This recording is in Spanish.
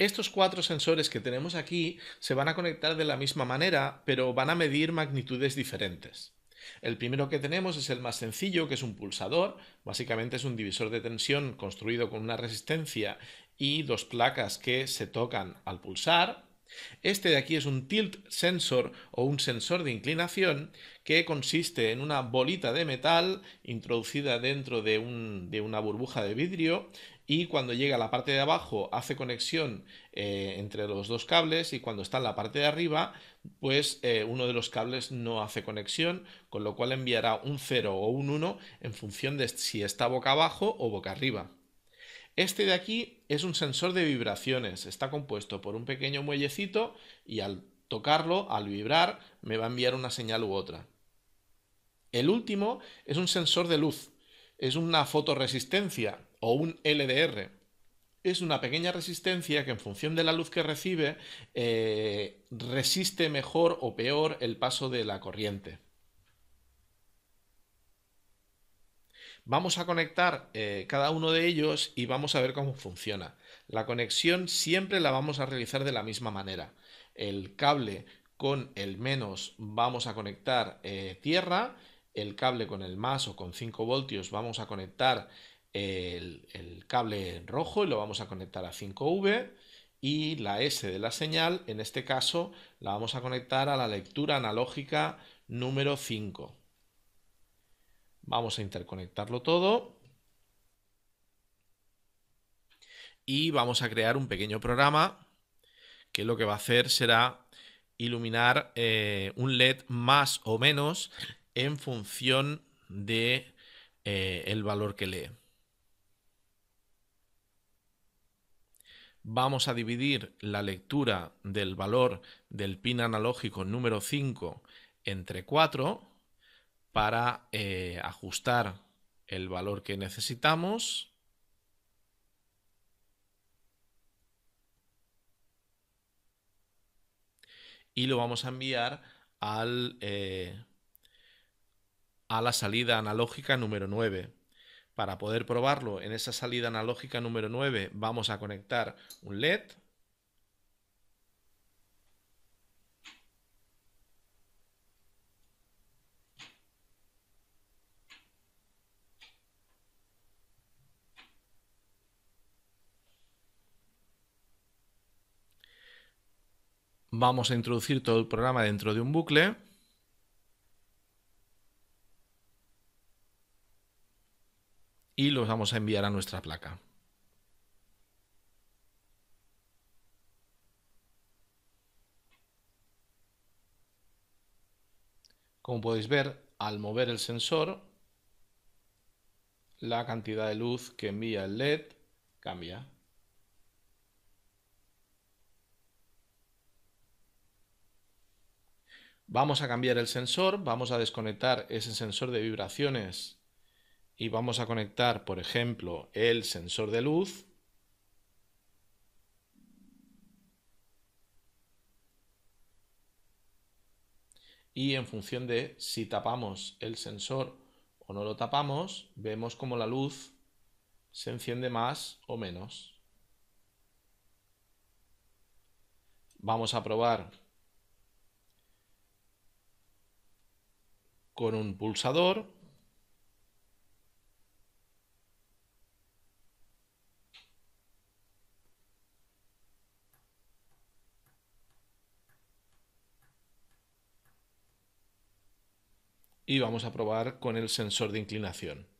Estos cuatro sensores que tenemos aquí se van a conectar de la misma manera, pero van a medir magnitudes diferentes. El primero que tenemos es el más sencillo, que es un pulsador. Básicamente es un divisor de tensión construido con una resistencia y dos placas que se tocan al pulsar. Este de aquí es un tilt sensor o un sensor de inclinación que consiste en una bolita de metal introducida dentro de, una burbuja de vidrio y cuando llega a la parte de abajo hace conexión eh, entre los dos cables y cuando está en la parte de arriba pues eh, uno de los cables no hace conexión con lo cual enviará un 0 o un 1 en función de si está boca abajo o boca arriba. Este de aquí es un sensor de vibraciones, está compuesto por un pequeño muellecito y al tocarlo, al vibrar, me va a enviar una señal u otra. El último es un sensor de luz, es una fotoresistencia o un LDR. Es una pequeña resistencia que en función de la luz que recibe eh, resiste mejor o peor el paso de la corriente. Vamos a conectar eh, cada uno de ellos y vamos a ver cómo funciona. La conexión siempre la vamos a realizar de la misma manera. El cable con el menos vamos a conectar eh, tierra, el cable con el más o con 5 voltios vamos a conectar el, el cable rojo y lo vamos a conectar a 5V y la S de la señal, en este caso, la vamos a conectar a la lectura analógica número 5. Vamos a interconectarlo todo. Y vamos a crear un pequeño programa que lo que va a hacer será iluminar eh, un LED más o menos en función de eh, el valor que lee. Vamos a dividir la lectura del valor del pin analógico número 5 entre 4 para eh, ajustar el valor que necesitamos. Y lo vamos a enviar al, eh, a la salida analógica número 9. Para poder probarlo en esa salida analógica número 9 vamos a conectar un LED Vamos a introducir todo el programa dentro de un bucle. Y los vamos a enviar a nuestra placa. Como podéis ver, al mover el sensor, la cantidad de luz que envía el LED cambia. Vamos a cambiar el sensor, vamos a desconectar ese sensor de vibraciones y vamos a conectar, por ejemplo, el sensor de luz. Y en función de si tapamos el sensor o no lo tapamos, vemos como la luz se enciende más o menos. Vamos a probar con un pulsador. Y vamos a probar con el sensor de inclinación.